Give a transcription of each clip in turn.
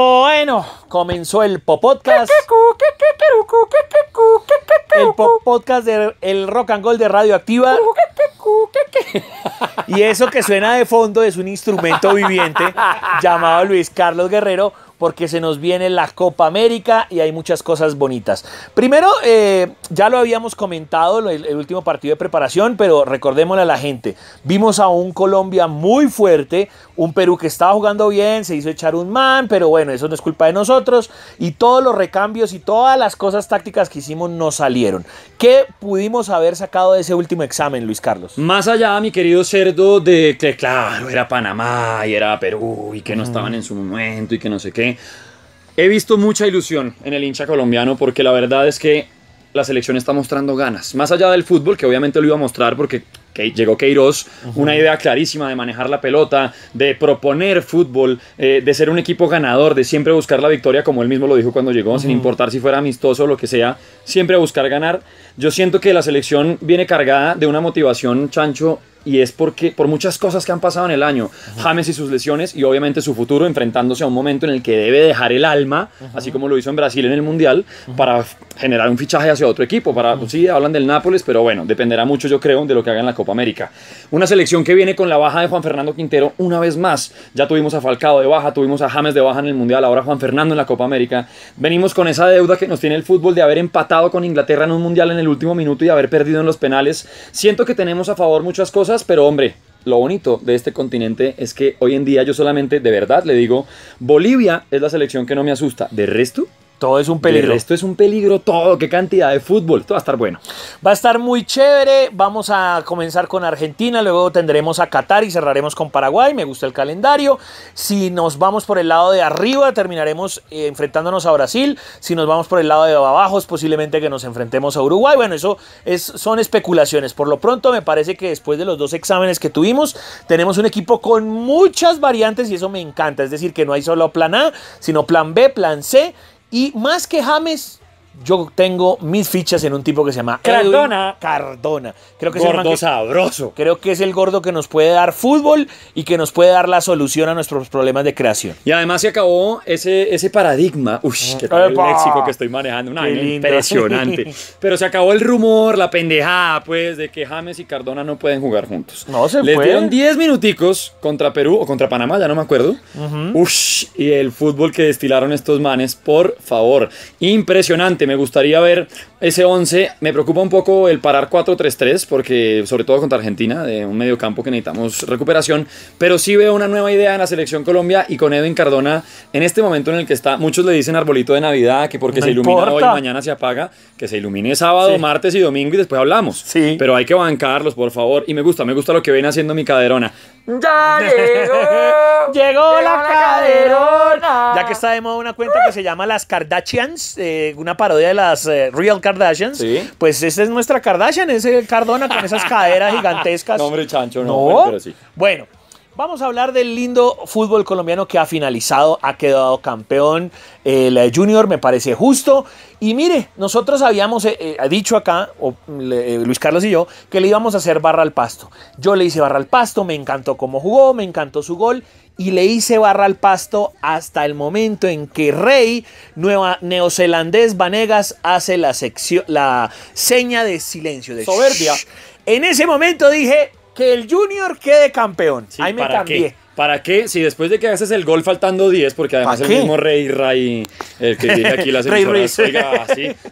Bueno, comenzó el Popodcast. El Popodcast de Rock and Roll de Radioactiva. Y eso que suena de fondo es un instrumento viviente llamado Luis Carlos Guerrero porque se nos viene la Copa América y hay muchas cosas bonitas. Primero, eh, ya lo habíamos comentado el, el último partido de preparación, pero recordémosle a la gente, vimos a un Colombia muy fuerte, un Perú que estaba jugando bien, se hizo echar un man, pero bueno, eso no es culpa de nosotros y todos los recambios y todas las cosas tácticas que hicimos no salieron. ¿Qué pudimos haber sacado de ese último examen, Luis Carlos? Más allá, mi querido cerdo, de que claro, era Panamá y era Perú y que no estaban en su momento y que no sé qué he visto mucha ilusión en el hincha colombiano porque la verdad es que la selección está mostrando ganas. Más allá del fútbol, que obviamente lo iba a mostrar porque llegó Queiroz, una idea clarísima de manejar la pelota, de proponer fútbol, eh, de ser un equipo ganador, de siempre buscar la victoria, como él mismo lo dijo cuando llegó, sin importar si fuera amistoso o lo que sea, siempre buscar ganar. Yo siento que la selección viene cargada de una motivación, Chancho, y es porque por muchas cosas que han pasado en el año, James y sus lesiones y obviamente su futuro enfrentándose a un momento en el que debe dejar el alma, así como lo hizo en Brasil en el Mundial, para generar un fichaje hacia otro equipo. Para, sí, hablan del Nápoles, pero bueno, dependerá mucho yo creo de lo que haga en la Copa América. Una selección que viene con la baja de Juan Fernando Quintero una vez más. Ya tuvimos a Falcao de baja, tuvimos a James de baja en el Mundial, ahora Juan Fernando en la Copa América. Venimos con esa deuda que nos tiene el fútbol de haber empatado con Inglaterra en un Mundial en el último minuto y haber perdido en los penales. Siento que tenemos a favor muchas cosas pero hombre, lo bonito de este continente es que hoy en día yo solamente de verdad le digo, Bolivia es la selección que no me asusta, de resto todo es un peligro. Esto es un peligro todo. Qué cantidad de fútbol. Todo va a estar bueno. Va a estar muy chévere. Vamos a comenzar con Argentina. Luego tendremos a Qatar y cerraremos con Paraguay. Me gusta el calendario. Si nos vamos por el lado de arriba, terminaremos eh, enfrentándonos a Brasil. Si nos vamos por el lado de abajo, es posiblemente que nos enfrentemos a Uruguay. Bueno, eso es, son especulaciones. Por lo pronto, me parece que después de los dos exámenes que tuvimos, tenemos un equipo con muchas variantes y eso me encanta. Es decir, que no hay solo plan A, sino plan B, plan C y más que James, yo tengo mis fichas en un tipo que se llama Cardona. Cardona. Creo que es el sabroso. Creo que es el gordo que nos puede dar fútbol y que nos puede dar la solución a nuestros problemas de creación. Y además se acabó ese, ese paradigma. Uy, qué tal que estoy manejando. Una impresionante. Pero se acabó el rumor, la pendejada, pues, de que James y Cardona no pueden jugar juntos. No se Les dieron 10 minuticos contra Perú o contra Panamá, ya no me acuerdo. y el fútbol que destilaron estos manes, por favor. Impresionante me gustaría ver ese 11. Me preocupa un poco el parar 4-3-3, porque sobre todo contra Argentina, de un medio campo que necesitamos recuperación. Pero sí veo una nueva idea en la selección Colombia y con Edwin Cardona, en este momento en el que está, muchos le dicen arbolito de Navidad, que porque se ilumina hoy, mañana se apaga, que se ilumine sábado, martes y domingo y después hablamos. Sí. Pero hay que bancarlos, por favor. Y me gusta, me gusta lo que viene haciendo mi caderona. ¡Ya llegó! ¡Llegó la, caderona. Ya que está de moda una cuenta que se llama Las Kardashians, eh, una parodia de las eh, Real Kardashians, pues esta es nuestra Kardashian, ese Cardona con esas caderas gigantescas. No, hombre, chancho, no. Bueno, Vamos a hablar del lindo fútbol colombiano que ha finalizado, ha quedado campeón el la eh, Junior, me parece justo. Y mire, nosotros habíamos eh, eh, dicho acá, mm, Luis Carlos y yo, que le íbamos a hacer barra al pasto. Yo le hice barra al pasto, me encantó cómo jugó, me encantó su gol y le hice barra al pasto hasta el momento en que Rey, nueva neozelandés Vanegas, hace la, la seña de silencio, de soberbia. En ese momento dije, que el Junior quede campeón. Ahí me cambié. ¿Para qué? Si después de que haces el gol faltando 10, porque además el mismo Rey el que tiene aquí las emisoras, Rey oiga,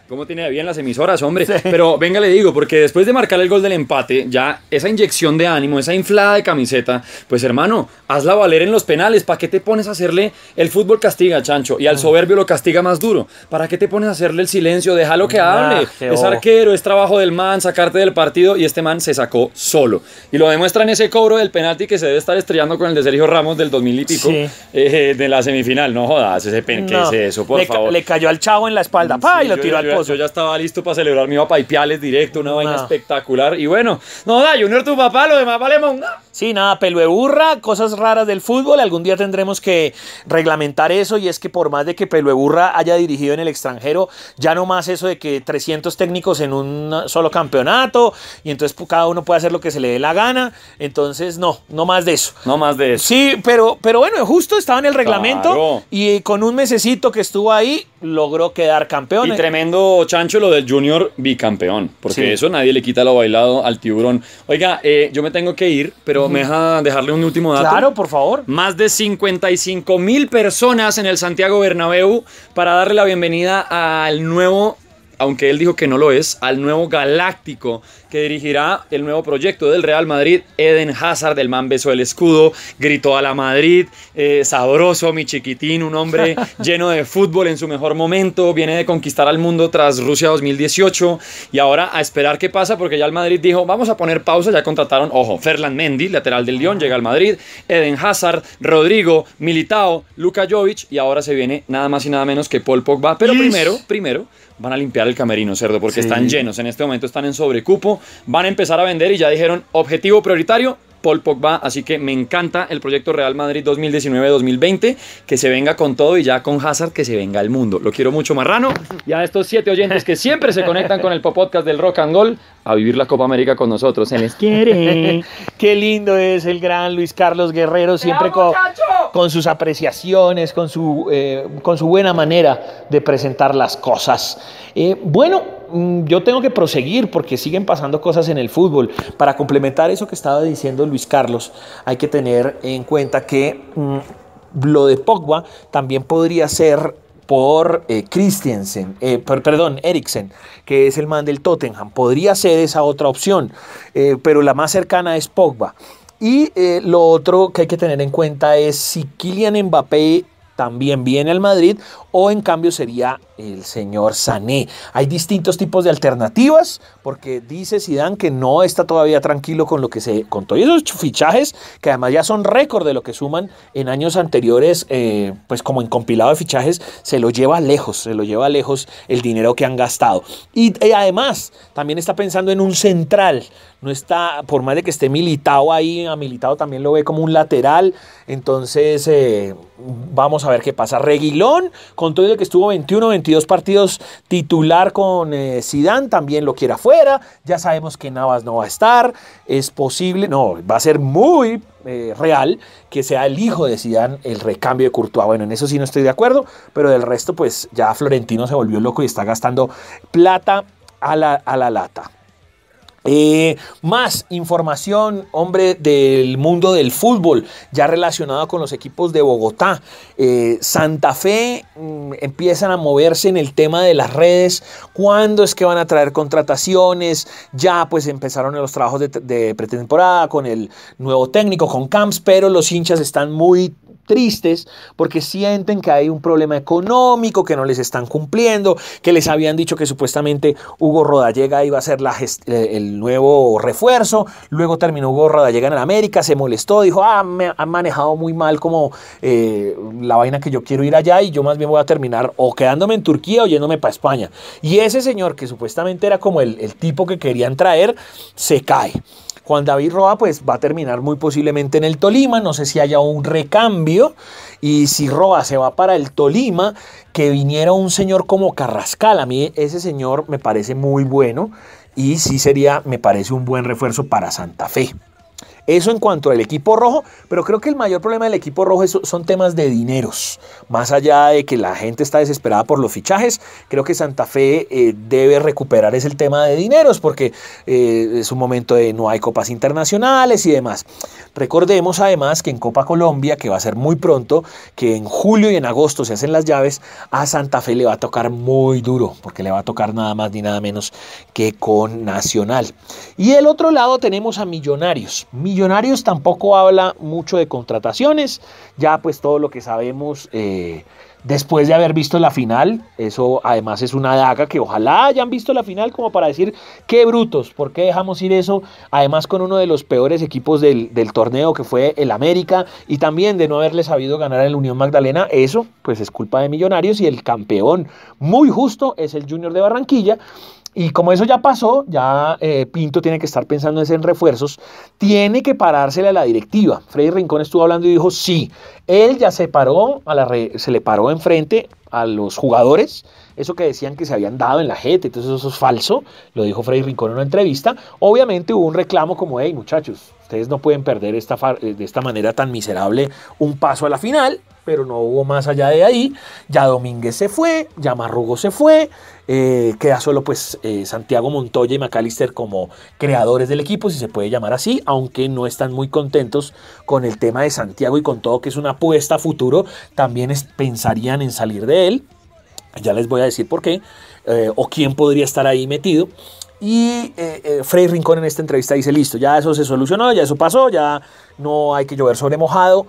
¿cómo tiene bien las emisoras, hombre? Pero venga, le digo, porque después de marcar el gol del empate, ya esa inyección de ánimo, esa inflada de camiseta, pues hermano, hazla valer en los penales. ¿Para qué te pones a hacerle el fútbol castiga, chancho? Y al ah. soberbio lo castiga más duro. ¿Para qué te pones a hacerle el silencio? Déjalo que ah, hable. es arquero, es trabajo del man, sacarte del partido y este man se sacó solo. Y lo demuestra en ese cobro del penalti que se debe estar estrellando con el de Ramos del 2000 y pico eh, de la semifinal. No jodas, ese penque ese eso, por le, favor? Le cayó al chavo en la espalda, pa, y lo tiró al pozo. Yo ya estaba listo para celebrar mi papá y piales directo, una vaina espectacular. Y bueno, no da, Junior, tu papá, lo demás vale monga. Sí, nada, pelo burra, cosas raras del fútbol. Algún día tendremos que reglamentar eso y es que por más de que pelo burra haya dirigido en el extranjero, ya no más eso de que 300 técnicos en un solo campeonato y entonces pues, cada uno puede hacer lo que se le dé la gana. Entonces, no, no más de eso. No más de eso. Sí, pero, pero bueno, justo estaba en el reglamento y con un mesecito que estuvo ahí logró quedar campeón. Y tremendo chancho lo del Junior bicampeón, porque eso nadie le quita lo bailado al tiburón. Oiga, eh, yo me tengo que ir, pero me deja dejarle un último dato. Claro, por favor. Más de 55 mil personas en el Santiago Bernabéu para darle la bienvenida al nuevo aunque él dijo que no lo es, al nuevo galáctico que dirigirá el nuevo proyecto del Real Madrid, Eden Hazard, el man Beso el escudo, gritó a la Madrid, eh, sabroso, mi chiquitín, un hombre lleno de fútbol en su mejor momento, viene de conquistar al mundo tras Rusia 2018 y ahora a esperar qué pasa porque ya el Madrid dijo, vamos a poner pausa, ya contrataron, ojo, Ferland Mendy, lateral del Lyon, llega al Madrid, Eden Hazard, Rodrigo, Militao, Luka Jovic y ahora se viene nada más y nada menos que Paul Pogba, pero primero, primero van a limpiar el camerino, cerdo, porque están llenos. En este momento están en sobrecupo, van a empezar a vender y ya dijeron objetivo prioritario, Paul Pogba, así que me encanta el proyecto Real Madrid 2019-2020, que se venga con todo y ya con Hazard que se venga al mundo. Lo quiero mucho marrano y a estos siete oyentes que siempre se conectan con el podcast del Rock and Gold a vivir la Copa América con nosotros. Se les quiere. Qué lindo es el gran Luis Carlos Guerrero, siempre con, sus apreciaciones, con su, eh, con su buena manera de presentar las cosas. Eh, bueno, Mm, yo tengo que proseguir porque siguen pasando cosas en el fútbol. Para complementar eso que estaba diciendo Luis Carlos, hay que tener en cuenta que mm, lo de Pogba también podría ser por eh, Christensen, eh, perdón, Eriksen, que es el man del Tottenham. Podría ser esa otra opción, eh, pero la más cercana es Pogba. Y lo otro que hay que tener en cuenta es si Kylian Mbappé también viene al Madrid o en cambio sería el señor Sané. Hay distintos tipos de alternativas porque dice Zidane que no está todavía tranquilo con lo que se contó. todos esos fichajes que además ya son récord de lo que suman en años anteriores, eh, pues como en compilado de fichajes se lo lleva lejos, se lo lleva lejos el dinero que han gastado. Y eh, además también está pensando en un central, no está por más de que esté militado ahí, a militado también lo ve como un lateral, entonces eh, vamos a ver qué pasa. Reguilón con con todo el que estuvo 21, 22 partidos titular con Sidán, eh, también lo quiere afuera, ya sabemos que Navas no va a estar, es posible, no, va a ser muy eh, real que sea el hijo de Sidán el recambio de Courtois. Bueno, en eso sí no estoy de acuerdo, pero del resto pues ya Florentino se volvió loco y está gastando plata a la lata. Eh, más información, hombre, del mundo del fútbol, ya relacionado con los equipos de Bogotá. Eh, Santa Fe mm, empiezan a moverse en el tema de las redes. ¿Cuándo es que van a traer contrataciones? Ya pues empezaron los trabajos de, de pretemporada con el nuevo técnico, con Camps, pero los hinchas están muy tristes porque sienten que hay un problema económico, que no les están cumpliendo, que les habían dicho que supuestamente Hugo Rodallega iba a ser eh, el nuevo refuerzo, luego terminó Hugo Rodallega en América, se molestó, dijo, ah, me han manejado muy mal como eh, la vaina que yo quiero ir allá y yo más bien voy a terminar o quedándome en Turquía o yéndome para España. Y ese señor que supuestamente era como el tipo que querían traer, se cae. Juan David Roa pues va a terminar muy posiblemente en el Tolima, no sé si haya un recambio y si Roa se va para el Tolima, que viniera un señor como Carrascal, a mí ese señor me parece muy bueno y sí sería, me parece un buen refuerzo para Santa Fe. Eso en cuanto al equipo rojo, pero creo que el mayor problema del equipo rojo son temas de dineros. Más allá de que la gente está desesperada por los fichajes, creo que Santa Fe eh, debe recuperar ese tema de dineros porque eh, es un momento de no hay copas internacionales y demás. Recordemos además que en Copa Colombia, que va a ser muy pronto, que en julio y en agosto se hacen las llaves, a Santa Fe le va a tocar muy duro porque le va a tocar nada más ni nada menos que con Nacional. Y del otro lado tenemos a Millonarios. Millonarios Millonarios tampoco habla mucho de contrataciones, ya pues todo lo que sabemos eh, después de haber visto la final, eso además es una daga que ojalá hayan visto la final como para decir, qué brutos, ¿por qué dejamos ir eso? Además con uno de los peores equipos del, torneo que fue el América y también de no haberle sabido ganar en la Unión Magdalena, eso pues es culpa de Millonarios y el campeón muy justo es el Junior de Barranquilla y como eso ya pasó, ya eh, Pinto tiene que estar pensando en refuerzos, tiene que parársele a la directiva. Freddy Rincón estuvo hablando y dijo, sí, él ya se paró, a la se le paró enfrente a los jugadores, eso que decían que se habían dado en la gente, entonces eso es falso, lo dijo Freddy Rincón en una entrevista. Obviamente hubo un reclamo como, hey muchachos, ustedes no pueden perder esta eh, de esta manera tan miserable un paso a la final, pero no hubo más allá de ahí. Ya Domínguez se fue, ya Marrugo se fue, eh, queda solo pues eh, Santiago Montoya y McAllister como creadores del equipo, si se puede llamar así, aunque no están muy contentos con el tema de Santiago y con todo que es una apuesta a futuro, también pensarían en salir de él. Ya les voy a decir por qué eh, o quién podría estar ahí metido. Y Frey Rincón en esta entrevista dice, listo, ya eso se solucionó, ya eso pasó, ya no hay que llover sobre mojado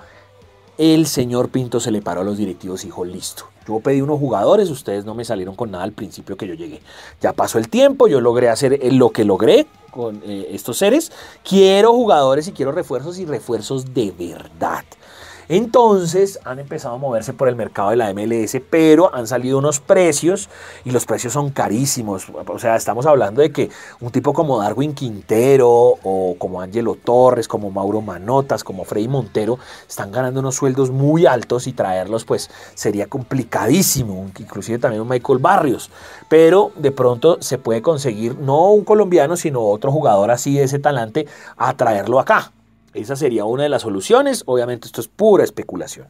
el señor Pinto se le paró a los directivos y dijo, listo, yo pedí unos jugadores, ustedes no me salieron con nada al principio que yo llegué. Ya pasó el tiempo, yo logré hacer eh, lo que logré con eh, estos seres. Quiero jugadores y quiero refuerzos y refuerzos de verdad. Entonces han empezado a moverse por el mercado de la MLS, pero han salido unos precios y los precios son carísimos. O sea, estamos hablando de que un tipo como Darwin Quintero o como Angelo Torres, como Mauro Manotas, como Freddy Montero, están ganando unos sueldos muy altos y traerlos pues sería complicadísimo, inclusive también un Michael Barrios. Pero de pronto se puede conseguir no un colombiano, sino otro jugador así de ese talante a traerlo acá. Esa sería una de las soluciones. Obviamente esto es pura especulación.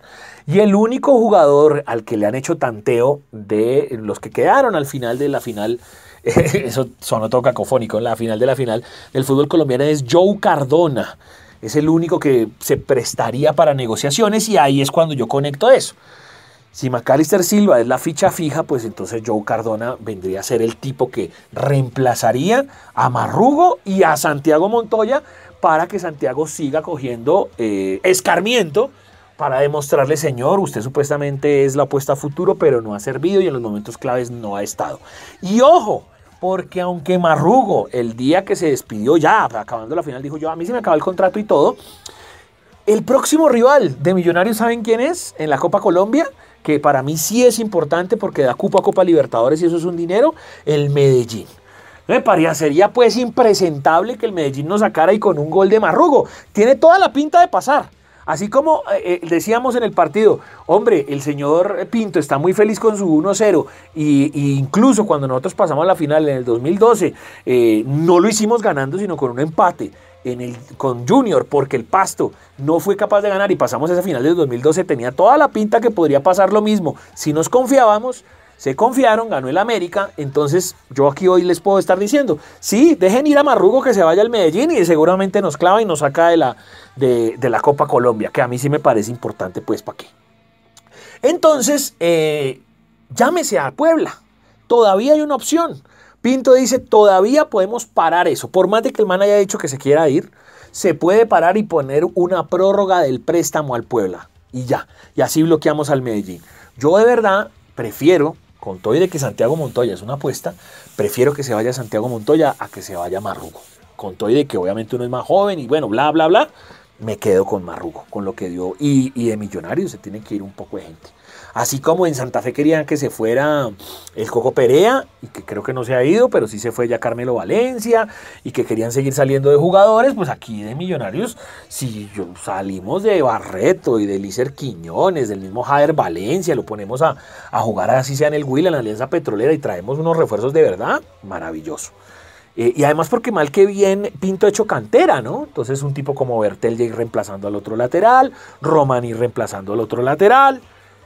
Y el único jugador al que le han hecho tanteo de los que quedaron al final de la final, eso son otro cacofónico, en la final de la final del fútbol colombiano es Joe Cardona. Es el único que se prestaría para negociaciones y ahí es cuando yo conecto eso. Si Macalister Silva es la ficha fija, pues entonces Joe Cardona vendría a ser el tipo que reemplazaría a Marrugo y a Santiago Montoya para que Santiago siga cogiendo eh, escarmiento para demostrarle, Señor, usted supuestamente es la apuesta a futuro, pero no ha servido y en los momentos claves no ha estado. Y ojo, porque aunque Marrugo el día que se despidió ya, acabando la final, dijo yo, a mí se me acaba el contrato y todo, el próximo rival de Millonarios, ¿saben quién es? En la Copa Colombia, que para mí sí es importante porque da cupo a Copa Libertadores y eso es un dinero, el Medellín. Me sería pues impresentable que el Medellín nos sacara y con un gol de Marrugo. Tiene toda la pinta de pasar. Así como eh, eh, decíamos en el partido, hombre, el señor Pinto está muy feliz con su 1-0 y, incluso cuando nosotros pasamos la final en el 2012, eh, no lo hicimos ganando, sino con un empate. En el, con Junior, porque el Pasto no fue capaz de ganar y pasamos esa final del 2012, tenía toda la pinta que podría pasar lo mismo. Si nos confiábamos, se confiaron, ganó el América. Entonces, yo aquí hoy les puedo estar diciendo: sí, dejen ir a Marrugo que se vaya al Medellín y seguramente nos clava y nos saca de la, de, la Copa Colombia, que a mí sí me parece importante, pues, ¿para qué? Entonces, eh, llámese a Puebla. Todavía hay una opción. Pinto dice, todavía podemos parar eso. Por más de que el man haya dicho que se quiera ir, se puede parar y poner una prórroga del préstamo al Puebla. Y ya, y así bloqueamos al Medellín. Yo de verdad prefiero con todo y de que Santiago Montoya es una apuesta, prefiero que se vaya Santiago Montoya a que se vaya Marrugo. Con todo y de que obviamente uno es más joven y bueno, bla, bla, bla me quedo con Marrugo, con lo que dio. Y, de Millonarios se tiene que ir un poco de gente. Así como en Santa Fe querían que se fuera el Coco Perea, y que creo que no se ha ido, pero sí se fue ya Carmelo Valencia, y que querían seguir saliendo de jugadores, pues aquí de Millonarios, si yo, salimos de Barreto y de Lícer Quiñones, del mismo Jader Valencia, lo ponemos a, a jugar así sea en el Will, en la Alianza Petrolera, y traemos unos refuerzos de verdad, maravilloso. Eh, y además porque mal que bien Pinto ha hecho cantera, ¿no? Entonces un tipo como Bertel ya ir reemplazando al otro lateral, Romani reemplazando al otro lateral,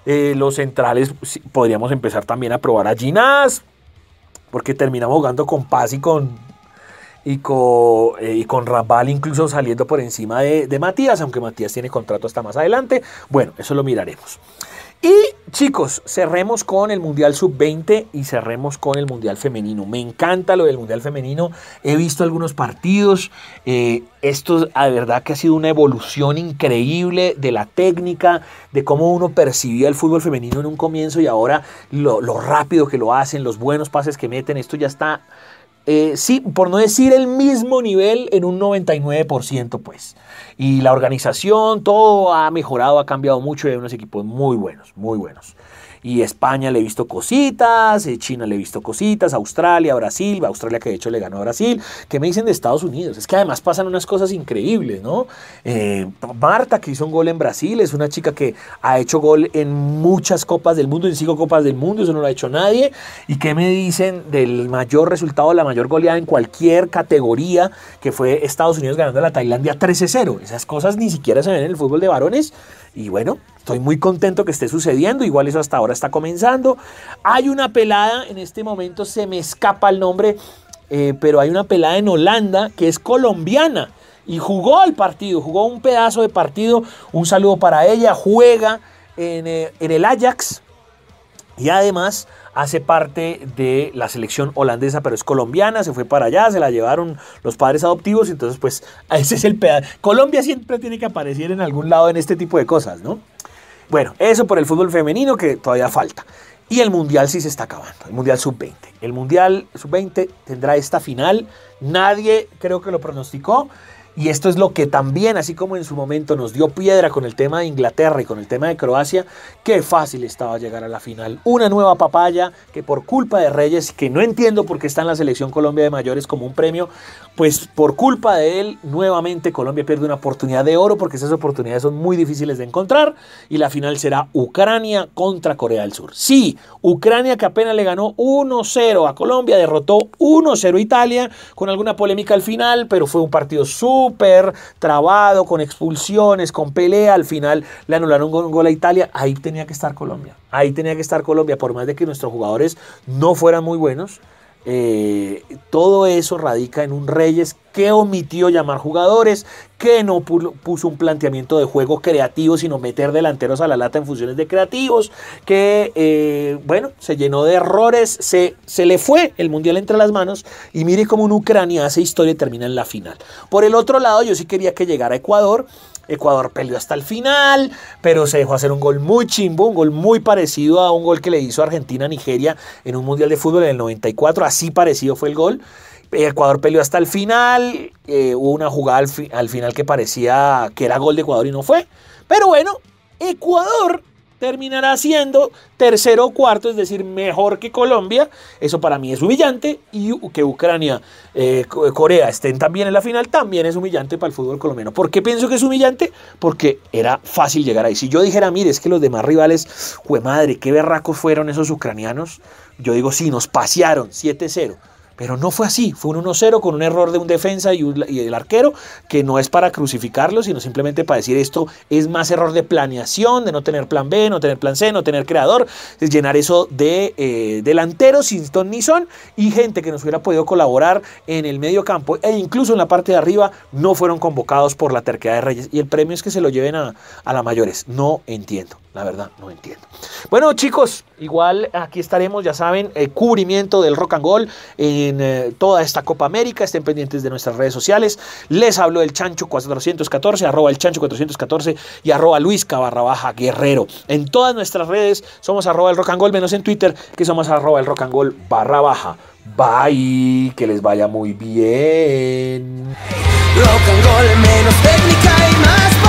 eh, los centrales podríamos empezar también a probar a Ginás, porque terminamos jugando con Paz y con, eh, y con, Rambal incluso saliendo por encima de Matías, aunque Matías tiene contrato hasta más adelante. Bueno, eso lo miraremos. Y chicos, cerremos con el Mundial Sub-20 y cerremos con el Mundial Femenino. Me encanta lo del Mundial Femenino. He visto algunos partidos. Eh, esto, la verdad, que ha sido una evolución increíble de la técnica, de cómo uno percibía el fútbol femenino en un comienzo y ahora lo rápido que lo hacen, los buenos pases que meten. Esto ya está eh, sí, por no decir el mismo nivel en un 99%, pues. Y la organización, todo ha mejorado, ha cambiado mucho y hay unos equipos muy buenos, muy buenos. Y España le he visto cositas, eh, China le he visto cositas, Australia, Brasil, Australia que de hecho le ganó a Brasil. ¿Qué me dicen de Estados Unidos? Es que además pasan unas cosas increíbles, ¿no? Eh, Marta que hizo un gol en Brasil, es una chica que ha hecho gol en muchas copas del mundo, en cinco copas del mundo, eso no lo ha hecho nadie. ¿Y qué me dicen del mayor resultado, la mayor goleada en cualquier categoría, que fue Estados Unidos ganando a la Tailandia 13-0? Esas cosas ni siquiera se ven en el fútbol de varones. Y bueno, Estoy muy contento que esté sucediendo, igual eso hasta ahora está comenzando. Hay una pelada, en este momento se me escapa el nombre, eh, pero hay una pelada en Holanda que es colombiana y jugó el partido, jugó un pedazo de partido. Un saludo para ella, juega eh, en, el Ajax y además hace parte de la selección holandesa, pero es colombiana, se fue para allá, se la llevaron los padres adoptivos, entonces pues ese es el pedazo. Colombia siempre tiene que aparecer en algún lado en este tipo de cosas, ¿no? Bueno, eso por el fútbol femenino que todavía falta. Y el Mundial sí se está acabando, el Mundial Sub-20. El Mundial Sub-20 tendrá esta final, nadie creo que lo pronosticó. Y esto es lo que también, así como en su momento nos dio piedra con el tema de Inglaterra y con el tema de Croacia, qué fácil estaba llegar a la final. Una nueva papaya que por culpa de Reyes, que no entiendo por qué está en la selección Colombia de mayores como un premio, pues por culpa de él, nuevamente Colombia pierde una oportunidad de oro porque esas oportunidades son muy difíciles de encontrar y la final será Ucrania contra Corea del Sur. Sí, Ucrania que apenas le ganó 1-0 a Colombia, derrotó 1-0 a Italia con alguna polémica al final, pero fue un partido súper trabado, con expulsiones, con pelea. Al final le anularon un gol a Italia. Ahí tenía que estar Colombia. Ahí tenía que estar Colombia, por más de que nuestros jugadores no fueran muy buenos eh, todo eso radica en un Reyes que omitió llamar jugadores, que no puso un planteamiento de juego creativo, sino meter delanteros a la lata en funciones de creativos, que, eh, bueno, se llenó de errores, se, se le fue el Mundial entre las manos y mire cómo un Ucrania hace historia y termina en la final. Por el otro lado, yo sí quería que llegara a Ecuador. Ecuador peleó hasta el final, pero se dejó hacer un gol muy chimbo, un gol muy parecido a un gol que le hizo Argentina a Nigeria en un Mundial de Fútbol en el 94, así parecido fue el gol. Ecuador peleó hasta el final, eh, hubo una jugada al, al final que parecía que era gol de Ecuador y no fue. Pero bueno, Ecuador terminará siendo tercero o cuarto, es decir, mejor que Colombia. Eso para mí es humillante y que Ucrania, eh, Corea estén también en la final también es humillante para el fútbol colombiano. ¿Por qué pienso que es humillante? Porque era fácil llegar ahí. Si yo dijera, mire, es que los demás rivales, jue madre, qué berracos fueron esos ucranianos, yo digo, sí, nos pasearon 7-0. Pero no fue así, fue un 1-0 con un error de un defensa y, el arquero, que no es para crucificarlo, sino simplemente para decir esto es más error de planeación, de no tener plan B, no tener plan C, no tener creador, es llenar eso de eh, delanteros sin ton ni y gente que nos hubiera podido colaborar en el medio campo e incluso en la parte de arriba no fueron convocados por la terquedad de Reyes. Y el premio es que se lo lleven a, a la mayores, no entiendo. La verdad, no entiendo. Bueno, chicos, igual aquí estaremos, ya saben, el eh, cubrimiento del rock and roll en eh, toda esta Copa América. Estén pendientes de nuestras redes sociales. Les hablo el Chancho 414, arroba el Chancho 414 y arroba Luis barra Baja Guerrero. En todas nuestras redes somos arroba el rock and roll, menos en Twitter, que somos arroba el rock and roll barra baja. Bye, que les vaya muy bien. Rock and roll menos técnica y más.